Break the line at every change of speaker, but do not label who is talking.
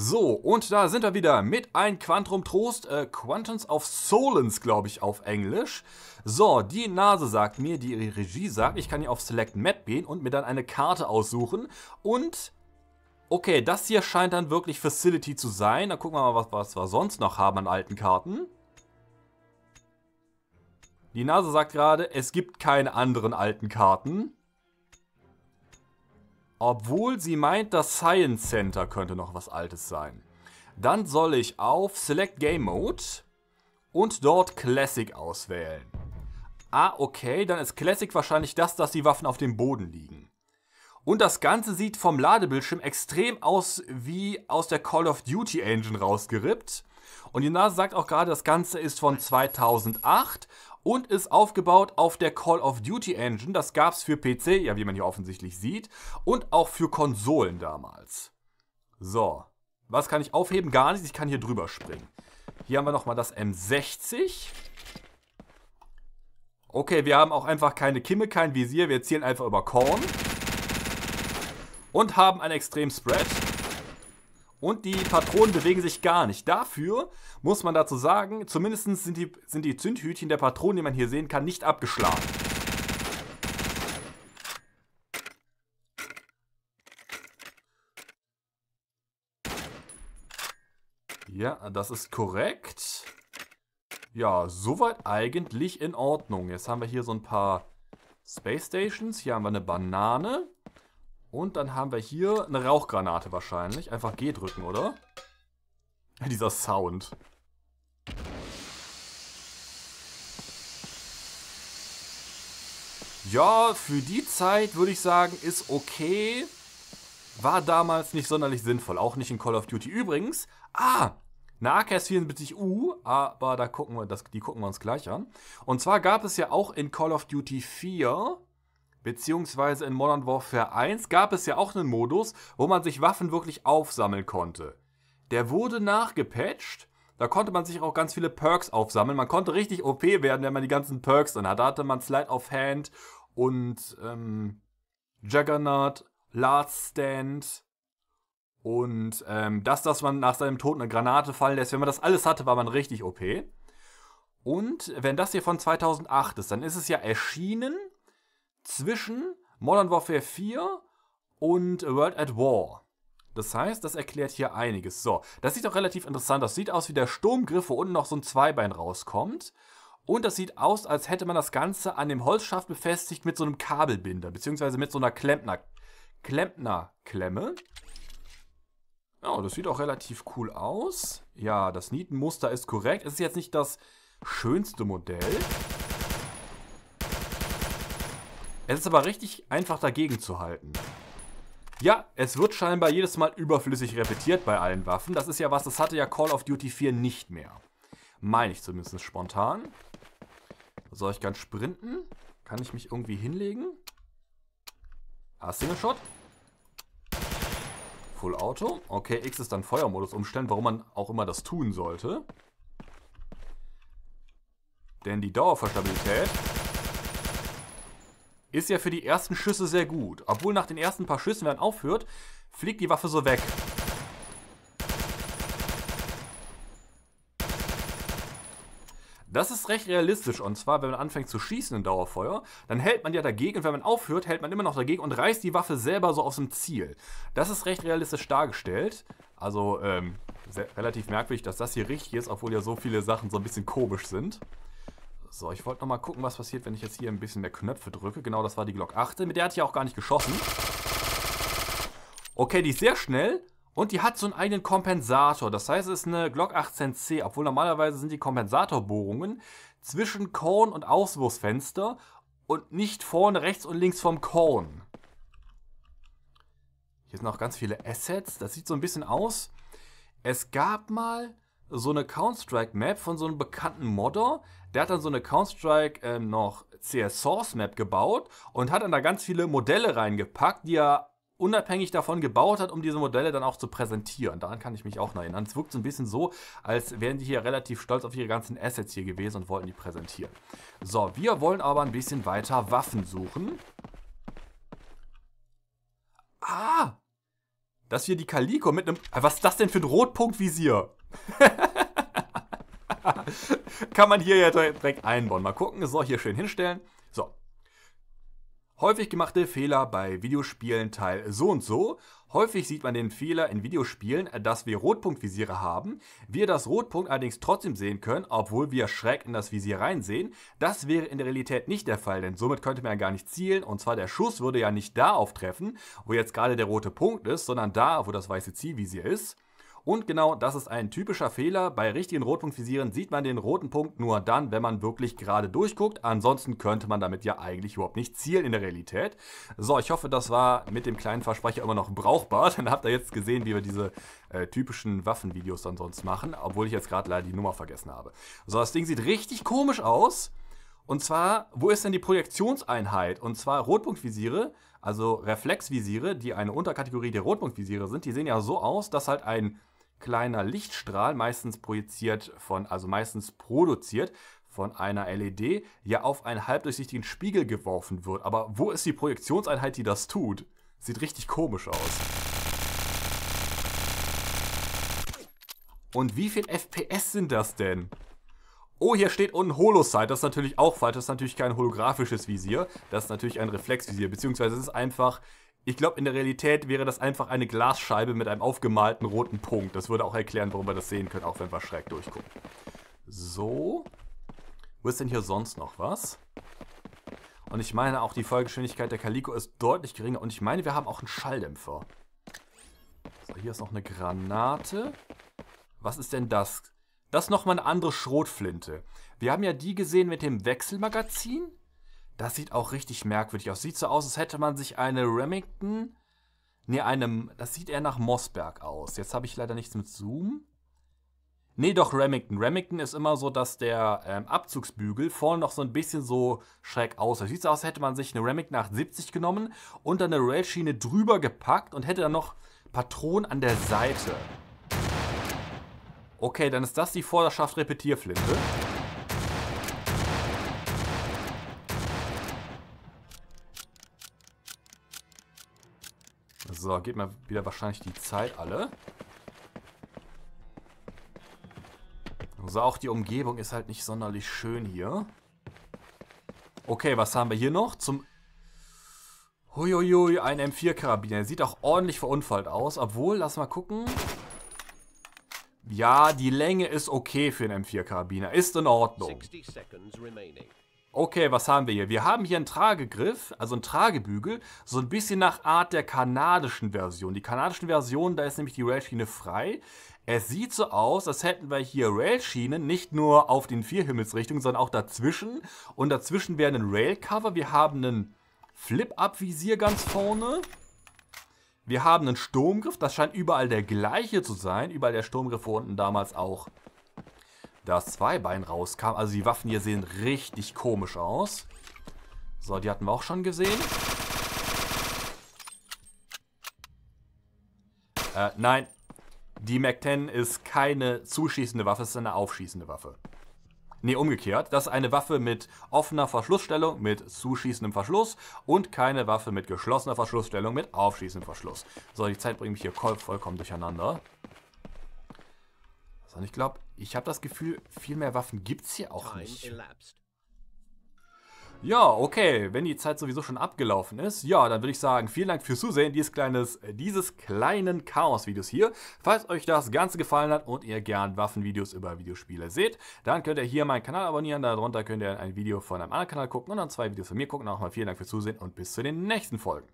So, und da sind wir wieder mit ein Quantum Trost, äh, Quantums of Solens, glaube ich, auf Englisch. So, die Nase sagt mir, die Regie sagt, ich kann hier auf Select Map gehen und mir dann eine Karte aussuchen. Und, okay, das hier scheint dann wirklich Facility zu sein. Dann gucken wir mal, was, was wir sonst noch haben an alten Karten. Die Nase sagt gerade, es gibt keine anderen alten Karten obwohl sie meint, das Science Center könnte noch was Altes sein. Dann soll ich auf Select Game Mode und dort Classic auswählen. Ah, okay, dann ist Classic wahrscheinlich das, dass die Waffen auf dem Boden liegen. Und das Ganze sieht vom Ladebildschirm extrem aus wie aus der Call of Duty Engine rausgerippt. Und die NASA sagt auch gerade, das Ganze ist von 2008 und ist aufgebaut auf der Call of Duty Engine. Das gab es für PC, ja, wie man hier offensichtlich sieht, und auch für Konsolen damals. So, was kann ich aufheben? Gar nichts, ich kann hier drüber springen. Hier haben wir nochmal das M60. Okay, wir haben auch einfach keine Kimme, kein Visier, wir zielen einfach über Korn. Und haben einen extrem Spread. Und die Patronen bewegen sich gar nicht. Dafür muss man dazu sagen, zumindest sind die, sind die Zündhütchen der Patronen, die man hier sehen kann, nicht abgeschlagen. Ja, das ist korrekt. Ja, soweit eigentlich in Ordnung. Jetzt haben wir hier so ein paar Space Stations. Hier haben wir eine Banane. Und dann haben wir hier eine Rauchgranate wahrscheinlich. Einfach G drücken, oder? Dieser Sound. Ja, für die Zeit würde ich sagen, ist okay. War damals nicht sonderlich sinnvoll. Auch nicht in Call of Duty. Übrigens, ah, eine Nahcast 74U, aber da gucken wir, das, die gucken wir uns gleich an. Und zwar gab es ja auch in Call of Duty 4 Beziehungsweise in Modern Warfare 1 gab es ja auch einen Modus, wo man sich Waffen wirklich aufsammeln konnte. Der wurde nachgepatcht. Da konnte man sich auch ganz viele Perks aufsammeln. Man konnte richtig OP werden, wenn man die ganzen Perks dann hat. Da hatte man Slide of Hand und ähm, Juggernaut, Last Stand und ähm, das, dass man nach seinem Tod eine Granate fallen lässt. Wenn man das alles hatte, war man richtig OP. Und wenn das hier von 2008 ist, dann ist es ja erschienen zwischen Modern Warfare 4 und World at War. Das heißt, das erklärt hier einiges. So, das sieht auch relativ interessant aus. Sieht aus wie der Sturmgriff, wo unten noch so ein Zweibein rauskommt. Und das sieht aus, als hätte man das Ganze an dem Holzschaft befestigt mit so einem Kabelbinder, beziehungsweise mit so einer Klempner, Klempnerklemme. Ja, das sieht auch relativ cool aus. Ja, das Nietenmuster ist korrekt. Es ist jetzt nicht das schönste Modell. Es ist aber richtig einfach dagegen zu halten. Ja, es wird scheinbar jedes Mal überflüssig repetiert bei allen Waffen. Das ist ja was, das hatte ja Call of Duty 4 nicht mehr. Meine ich zumindest spontan. Soll ich ganz sprinten? Kann ich mich irgendwie hinlegen? Hast du Single Shot. Full Auto. Okay, X ist dann Feuermodus umstellen, warum man auch immer das tun sollte. Denn die Dauerverstabilität ist ja für die ersten Schüsse sehr gut. Obwohl nach den ersten paar Schüssen, wenn man aufhört, fliegt die Waffe so weg. Das ist recht realistisch und zwar, wenn man anfängt zu schießen in Dauerfeuer, dann hält man ja dagegen und wenn man aufhört, hält man immer noch dagegen und reißt die Waffe selber so aus dem Ziel. Das ist recht realistisch dargestellt. Also ähm, relativ merkwürdig, dass das hier richtig ist, obwohl ja so viele Sachen so ein bisschen komisch sind. So, ich wollte nochmal gucken, was passiert, wenn ich jetzt hier ein bisschen mehr Knöpfe drücke. Genau, das war die Glock 8. Mit der hatte ich auch gar nicht geschossen. Okay, die ist sehr schnell. Und die hat so einen eigenen Kompensator. Das heißt, es ist eine Glock 18C, obwohl normalerweise sind die Kompensatorbohrungen zwischen Korn und Auswurfsfenster und nicht vorne rechts und links vom Korn. Hier sind auch ganz viele Assets. Das sieht so ein bisschen aus. Es gab mal so eine Counter-Strike-Map von so einem bekannten Modder. Der hat dann so eine Counter-Strike äh, noch CS-Source-Map gebaut und hat dann da ganz viele Modelle reingepackt, die er unabhängig davon gebaut hat, um diese Modelle dann auch zu präsentieren. Daran kann ich mich auch noch erinnern. Es wirkt so ein bisschen so, als wären die hier relativ stolz auf ihre ganzen Assets hier gewesen und wollten die präsentieren. So, wir wollen aber ein bisschen weiter Waffen suchen. Ah! Das hier die Kaliko mit einem... Was ist das denn für ein Rotpunktvisier? Kann man hier ja direkt einbauen. Mal gucken, es soll hier schön hinstellen. So. Häufig gemachte Fehler bei Videospielen Teil so und so. Häufig sieht man den Fehler in Videospielen, dass wir Rotpunktvisiere haben, wir das Rotpunkt allerdings trotzdem sehen können, obwohl wir schräg in das Visier reinsehen. Das wäre in der Realität nicht der Fall, denn somit könnte man ja gar nicht zielen und zwar der Schuss würde ja nicht da auftreffen, wo jetzt gerade der rote Punkt ist, sondern da, wo das weiße Zielvisier ist. Und genau das ist ein typischer Fehler. Bei richtigen Rotpunktvisieren sieht man den roten Punkt nur dann, wenn man wirklich gerade durchguckt. Ansonsten könnte man damit ja eigentlich überhaupt nicht zielen in der Realität. So, ich hoffe, das war mit dem kleinen Versprecher immer noch brauchbar. Dann habt ihr jetzt gesehen, wie wir diese äh, typischen Waffenvideos dann sonst machen. Obwohl ich jetzt gerade leider die Nummer vergessen habe. So, das Ding sieht richtig komisch aus. Und zwar, wo ist denn die Projektionseinheit? Und zwar Rotpunktvisiere, also Reflexvisiere, die eine Unterkategorie der Rotpunktvisiere sind, die sehen ja so aus, dass halt ein kleiner Lichtstrahl, meistens projiziert von, also meistens produziert von einer LED, ja auf einen halbdurchsichtigen Spiegel geworfen wird. Aber wo ist die Projektionseinheit, die das tut? Sieht richtig komisch aus. Und wie viel FPS sind das denn? Oh, hier steht unten Holosight. Das ist natürlich auch falsch. Das ist natürlich kein holographisches Visier. Das ist natürlich ein Reflexvisier. Beziehungsweise es ist einfach ich glaube, in der Realität wäre das einfach eine Glasscheibe mit einem aufgemalten roten Punkt. Das würde auch erklären, warum wir das sehen können, auch wenn wir schräg durchgucken. So. Wo ist denn hier sonst noch was? Und ich meine auch, die Vollgeschwindigkeit der Calico ist deutlich geringer. Und ich meine, wir haben auch einen Schalldämpfer. So, hier ist noch eine Granate. Was ist denn das? Das ist nochmal eine andere Schrotflinte. Wir haben ja die gesehen mit dem Wechselmagazin. Das sieht auch richtig merkwürdig aus. Sieht so aus, als hätte man sich eine Remington. Ne, einem. Das sieht eher nach Mossberg aus. Jetzt habe ich leider nichts mit Zoom. Nee, doch Remington. Remington ist immer so, dass der ähm, Abzugsbügel vorne noch so ein bisschen so schräg aussieht. Sieht so aus, als hätte man sich eine Remington 870 genommen und dann eine Railschiene drüber gepackt und hätte dann noch Patronen an der Seite. Okay, dann ist das die Vorderschaft Repetierflinte. So, geht mir wieder wahrscheinlich die Zeit alle. So, auch die Umgebung ist halt nicht sonderlich schön hier. Okay, was haben wir hier noch? Zum... Huiuiui, ein M4-Karabiner. Sieht auch ordentlich verunfallt aus. Obwohl, lass mal gucken. Ja, die Länge ist okay für einen M4-Karabiner. Ist in Ordnung. 60 seconds remaining. Okay, was haben wir hier? Wir haben hier einen Tragegriff, also einen Tragebügel, so ein bisschen nach Art der kanadischen Version. Die kanadischen Version, da ist nämlich die Railschiene frei. Es sieht so aus, als hätten wir hier Railschienen, nicht nur auf den vier Himmelsrichtungen, sondern auch dazwischen. Und dazwischen wäre ein Railcover. Wir haben einen Flip-Up-Visier ganz vorne. Wir haben einen Sturmgriff, das scheint überall der gleiche zu sein. Überall der Sturmgriff, wo unten damals auch das Zweibein rauskam. Also die Waffen hier sehen richtig komisch aus. So, die hatten wir auch schon gesehen. Äh, nein. Die Mac 10 ist keine zuschießende Waffe, es ist eine aufschießende Waffe. Ne, umgekehrt. Das ist eine Waffe mit offener Verschlussstellung, mit zuschießendem Verschluss und keine Waffe mit geschlossener Verschlussstellung, mit aufschießendem Verschluss. So, die Zeit bringt mich hier vollkommen durcheinander. Also und ich glaube, ich habe das Gefühl, viel mehr Waffen gibt es hier auch nicht. Ja, okay, wenn die Zeit sowieso schon abgelaufen ist, ja, dann würde ich sagen, vielen Dank fürs Zusehen dieses, kleines, äh, dieses kleinen Chaos-Videos hier. Falls euch das Ganze gefallen hat und ihr gern Waffenvideos über Videospiele seht, dann könnt ihr hier meinen Kanal abonnieren, darunter könnt ihr ein Video von einem anderen Kanal gucken und dann zwei Videos von mir gucken. Nochmal vielen Dank fürs Zusehen und bis zu den nächsten Folgen.